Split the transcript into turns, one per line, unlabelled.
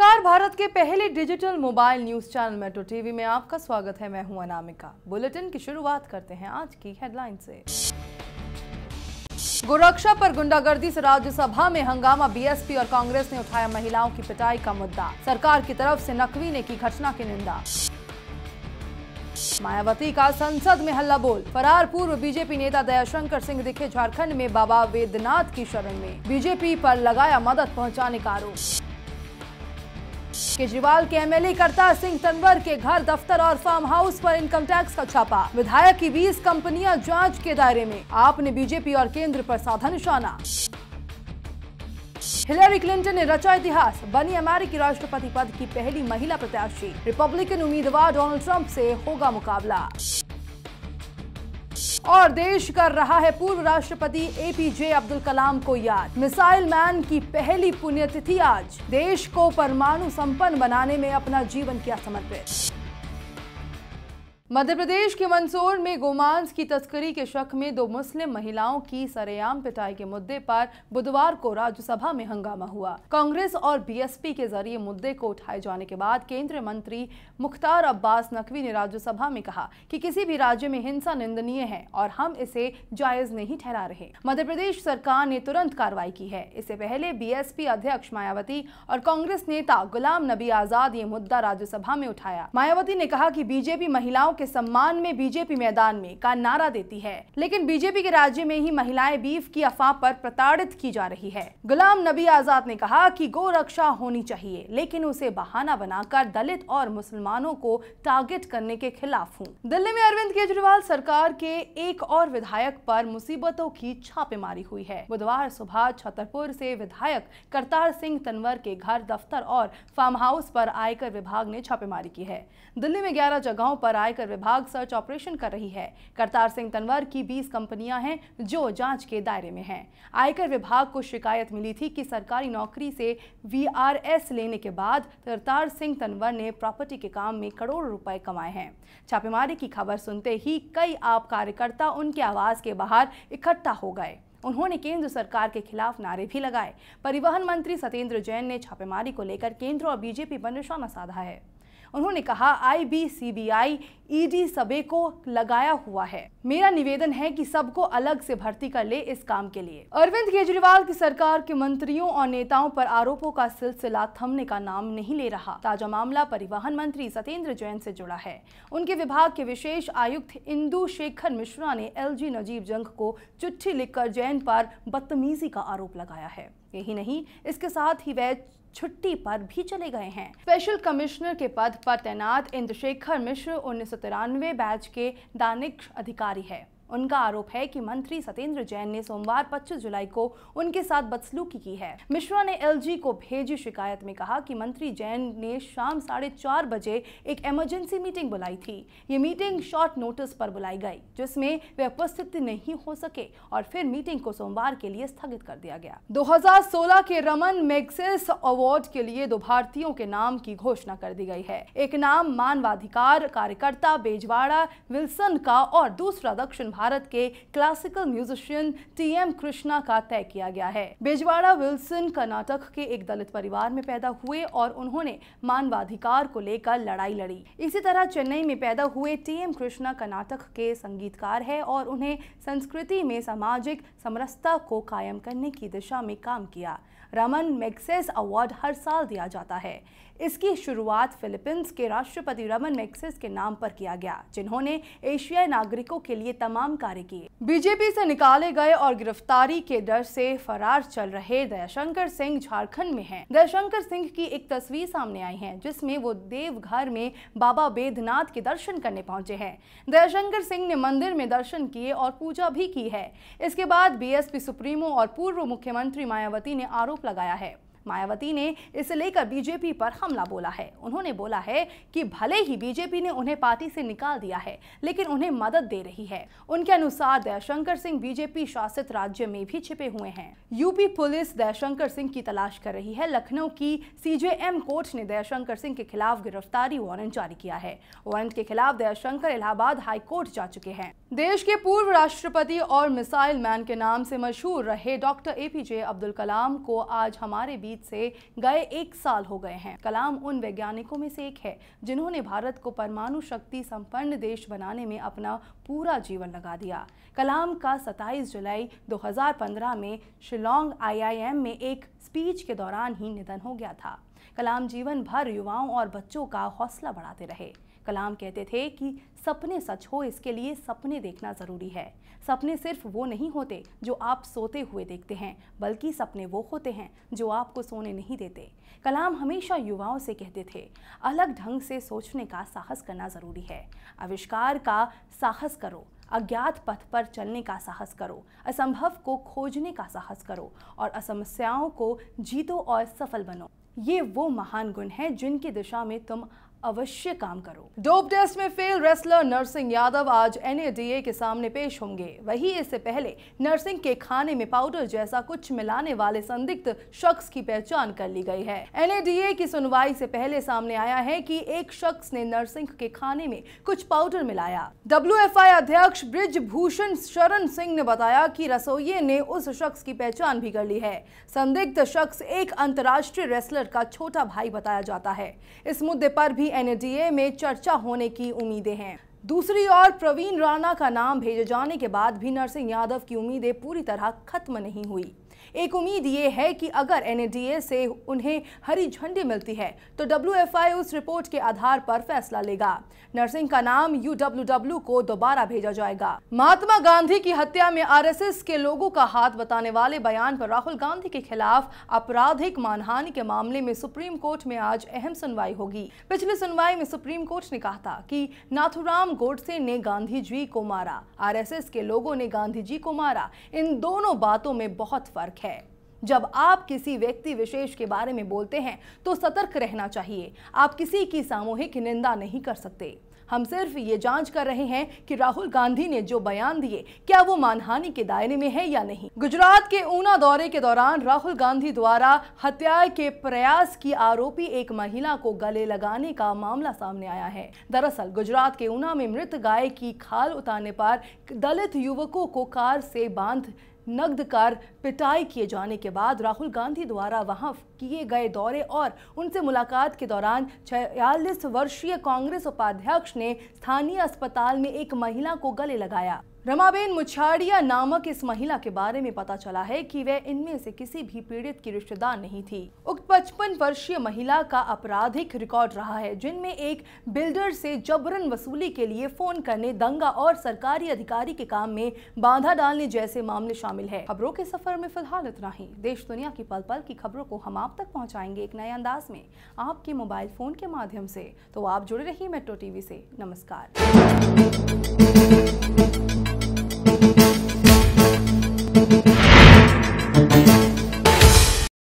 नमस्कार भारत के पहले digital mobile news channel Metro TV में आपका स्वागत है मैं हूं अनामिका बुलेटिन की शुरुआत करते हैं आज की हेडलाइन से गोरक्षा पर गुंडागर्दी से राज्यसभा में हंगामा बीएसपी और कांग्रेस ने उठाया महिलाओं की पिटाई का मुद्दा सरकार की तरफ से नकवी ने की घटना की निंदा मायावती का संसद में हल्ला बोल फरार पूर्व बीजेपी नेता दयाशंकर सिंह दिखे झारखंड में बाबा वेदनाथ की शरण में बीजेपी पर लगाया मदद पहुंचाने का आरोप केजरीवाल के एमएलए करता सिंह तनवर के घर दफ्तर और फार्म हाउस पर इनकम टैक्स का छापा विधायक की बीस कंपनियां जांच के दायरे में आपने बीजेपी और केंद्र पर साधा निशाना हिलेरी क्लिंटन ने रचा इतिहास बनी अमेरिकी राष्ट्रपति पद की पहली महिला प्रत्याशी रिपब्लिकन उम्मीदवार डोनाल्ड ट्रंप ऐसी होगा मुकाबला और देश कर रहा है पूर्व राष्ट्रपति एपीजे अब्दुल कलाम को याद मिसाइल मैन की पहली पुण्यतिथि आज देश को परमाणु संपन्न बनाने में अपना जीवन किया समर्पित मध्य प्रदेश के मंदसौर में गोमांस की तस्करी के शक में दो मुस्लिम महिलाओं की सरेआम पिटाई के मुद्दे पर बुधवार को राज्यसभा में हंगामा हुआ कांग्रेस और बीएसपी के जरिए मुद्दे को उठाए जाने के बाद केंद्रीय मंत्री मुख्तार अब्बास नकवी ने राज्यसभा में कहा कि किसी भी राज्य में हिंसा निंदनीय है और हम इसे जायज नहीं ठहरा रहे मध्य प्रदेश सरकार ने तुरंत कार्रवाई की है इससे पहले बी अध्यक्ष मायावती और कांग्रेस नेता गुलाम नबी आजाद ये मुद्दा राज्यसभा में उठाया मायावती ने कहा की बीजेपी महिलाओं के सम्मान में बीजेपी मैदान में का नारा देती है लेकिन बीजेपी के राज्य में ही महिलाएं बीफ की अफवाह पर प्रताड़ित की जा रही है गुलाम नबी आजाद ने कहा कि रक्षा होनी चाहिए लेकिन उसे बहाना बनाकर दलित और मुसलमानों को टारगेट करने के खिलाफ हूँ दिल्ली में अरविंद केजरीवाल सरकार के एक और विधायक पर मुसीबतों की छापेमारी हुई है बुधवार सुबह छतरपुर से विधायक करतार सिंह तनवर के घर दफ्तर और फार्म हाउस पर आयकर विभाग ने छापेमारी की है दिल्ली में ग्यारह जगहों पर आयकर आयकर विभाग सर्च ऑपरेशन कर रही है करतार सिंह तनवर की 20 कंपनियां हैं जो जांच के दायरे में हैं आयकर विभाग को शिकायत मिली थी कि सरकारी नौकरी से वीआरएस लेने के बाद करतार सिंह तनवर ने प्रॉपर्टी के काम में करोड़ों रुपए कमाए हैं छापेमारी की खबर सुनते ही कई आप कार्यकर्ता उनके आवाज के बाहर इकट्ठा हो गए उन्होंने केंद्र सरकार के खिलाफ नारे भी लगाए परिवहन मंत्री सत्येंद्र जैन ने छापेमारी को लेकर केंद्र और बीजेपी पर निशाना साधा है उन्होंने कहा आई बी सी आई ई ईडी सबे को लगाया हुआ है मेरा निवेदन है कि सबको अलग से भर्ती कर ले इस काम के लिए अरविंद केजरीवाल की सरकार के मंत्रियों और नेताओं पर आरोपों का सिलसिला थमने का नाम नहीं ले रहा ताजा मामला परिवहन मंत्री सत्येंद्र जैन से जुड़ा है उनके विभाग के विशेष आयुक्त इंदु शेखर मिश्रा ने एल नजीब जंग को चिट्ठी लिखकर जैन पर बदतमीजी का आरोप लगाया है यही नहीं इसके साथ ही वह छुट्टी पर भी चले गए हैं स्पेशल कमिश्नर के पद पर तैनात इंद्रशेखर मिश्र उन्नीस बैच के दानिक अधिकारी है उनका आरोप है कि मंत्री सत्येंद्र जैन ने सोमवार 25 जुलाई को उनके साथ बदसलूकी की है मिश्रा ने एलजी को भेजी शिकायत में कहा कि मंत्री जैन ने शाम साढ़े चार बजे एक इमरजेंसी मीटिंग बुलाई थी ये मीटिंग शॉर्ट नोटिस पर बुलाई गई जिसमें वे उपस्थित नहीं हो सके और फिर मीटिंग को सोमवार के लिए स्थगित कर दिया गया दो के रमन मैग्सेस अवार्ड के लिए दो भारतीयों के नाम की घोषणा कर दी गई है एक नाम मानवाधिकार कार्यकर्ता बेजवाड़ा विल्सन का और दूसरा दक्षिण भारत के classical musician T M Krishna का तय किया गया है बेजवाड़ा विल्सन कर्नाटक के एक दलित परिवार में पैदा हुए और उन्होंने मानवाधिकार को लेकर लड़ाई लड़ी इसी तरह चेन्नई में पैदा हुए टी एम कृष्णा कर्नाटक के संगीतकार है और उन्हें संस्कृति में सामाजिक समरसता को कायम करने की दिशा में काम किया रमन मैक्सेस अवार्ड हर साल दिया जाता है इसकी शुरुआत फिलीपींस के राष्ट्रपति रमन मैक्सिस के नाम पर किया गया जिन्होंने एशियाई नागरिकों के लिए तमाम कार्य किए बीजेपी से निकाले गए और गिरफ्तारी के डर से फरार चल रहे दयाशंकर सिंह झारखंड में हैं। दयाशंकर सिंह की एक तस्वीर सामने आई है जिसमे वो देवघर में बाबा बेदनाथ के दर्शन करने पहुंचे हैं दयाशंकर सिंह ने मंदिर में दर्शन किए और पूजा भी की है इसके बाद बी सुप्रीमो और पूर्व मुख्यमंत्री मायावती ने आरोप लगाया है मायावती ने इसे लेकर बीजेपी पर हमला बोला है उन्होंने बोला है कि भले ही बीजेपी ने उन्हें पार्टी से निकाल दिया है लेकिन उन्हें मदद दे रही है उनके अनुसार दयाशंकर सिंह बीजेपी शासित राज्य में भी छिपे हुए हैं यूपी पुलिस दयाशंकर सिंह की तलाश कर रही है लखनऊ की सीजेएम कोर्ट ने दयाशंकर सिंह के खिलाफ गिरफ्तारी वारंट जारी किया है वारंट के खिलाफ दयाशंकर इलाहाबाद हाई कोर्ट जा चुके हैं देश के पूर्व राष्ट्रपति और मिसाइल मैन के नाम से मशहूर रहे doctor A P J Abdul Kalam को आज हमारे बीच बातचीत से गए एक साल हो गए हैं कलाम उन वैज्ञानिकों में से एक है जिन्होंने भारत को परमाणु शक्ति संपन्न देश बनाने में अपना पूरा जीवन लगा दिया कलाम का 27 जुलाई 2015 में शिलोंग आईआईएम में एक स्पीच के दौरान ही निधन हो गया था कलाम जीवन भर युवाओं और बच्चों का हौसला बढ़ाते रहे कलाम कहते थे कि सपने सच हो इसके लिए सपने देखना ज़रूरी है सपने सिर्फ वो नहीं होते जो आप सोते हुए देखते हैं बल्कि सपने वो होते हैं जो आपको सोने नहीं देते कलाम हमेशा युवाओं से कहते थे अलग ढंग से सोचने का साहस करना ज़रूरी है आविष्कार का साहस करो अज्ञात पथ पर चलने का साहस करो असंभव को खोजने का साहस करो और असमस्याओं को जीतो और सफल बनो ये वो महान गुण हैं जिनकी दिशा में तुम अवश्य काम करो डोप टेस्ट में फेल रेसलर नरसिंह यादव आज एनएडीए के सामने पेश होंगे वहीं इससे पहले नरसिंह के खाने में पाउडर जैसा कुछ मिलाने वाले संदिग्ध शख्स की पहचान कर ली गई है एनएडीए की सुनवाई से पहले सामने आया है कि एक शख्स ने नरसिंह के खाने में कुछ पाउडर मिलाया डब्ल्यू अध्यक्ष ब्रिज भूषण शरण सिंह ने बताया की रसोइये ने उस शख्स की पहचान भी कर ली है संदिग्ध शख्स एक अंतर्राष्ट्रीय रेसलर का छोटा भाई बताया जाता है इस मुद्दे पर भी भी एनडीए में चर्चा होने की उम्मीदें हैं दूसरी ओर प्रवीण राणा का नाम भेजे जाने के बाद भी नरसिंह यादव की उम्मीदें पूरी तरह खत्म नहीं हुई एक उम्मीद ये है कि अगर एनएडीए से उन्हें हरी झंडी मिलती है तो डब्ल्यू उस रिपोर्ट के आधार पर फैसला लेगा नरसिंह का नाम यू को दोबारा भेजा जाएगा महात्मा गांधी की हत्या में आरएसएस के लोगों का हाथ बताने वाले बयान पर राहुल गांधी के खिलाफ आपराधिक मानहानि के मामले में सुप्रीम कोर्ट में आज अहम सुनवाई होगी पिछली सुनवाई में सुप्रीम कोर्ट ने कहा था की नाथुराम राम गोडसे ने गांधी जी को मारा आरएसएस के लोगों ने गांधी जी को मारा इन दोनों बातों में बहुत फर्क है जब आप किसी व्यक्ति विशेष के बारे में बोलते हैं तो सतर्क रहना चाहिए आप किसी की सामूहिक निंदा नहीं कर सकते हम सिर्फ ये जांच कर रहे हैं कि राहुल गांधी ने जो बयान दिए क्या वो मानहानि के दायरे में है या नहीं गुजरात के ऊना दौरे के दौरान राहुल गांधी द्वारा हत्या के प्रयास की आरोपी एक महिला को गले लगाने का मामला सामने आया है दरअसल गुजरात के ऊना में मृत गाय की खाल उतारने पर दलित युवकों को कार से बांध कर पिटाई किए जाने के बाद राहुल गांधी द्वारा वहां किए गए दौरे और उनसे मुलाकात के दौरान छियालीस वर्षीय कांग्रेस उपाध्यक्ष ने स्थानीय अस्पताल में एक महिला को गले लगाया रमाबेन मुछाड़िया नामक इस महिला के बारे में पता चला है कि वह इनमें से किसी भी पीड़ित की रिश्तेदार नहीं थी उक्त पचपन वर्षीय महिला का आपराधिक रिकॉर्ड रहा है जिनमें एक बिल्डर से जबरन वसूली के लिए फोन करने दंगा और सरकारी अधिकारी के काम में बाधा डालने जैसे मामले शामिल है खबरों के सफर में फिलहाल इतना ही देश दुनिया की पल पल की खबरों को हम आप तक पहुँचाएंगे एक नए अंदाज में आपके मोबाइल फोन के माध्यम से तो आप जुड़े रहिए मेट्रो टीवी से नमस्कार Música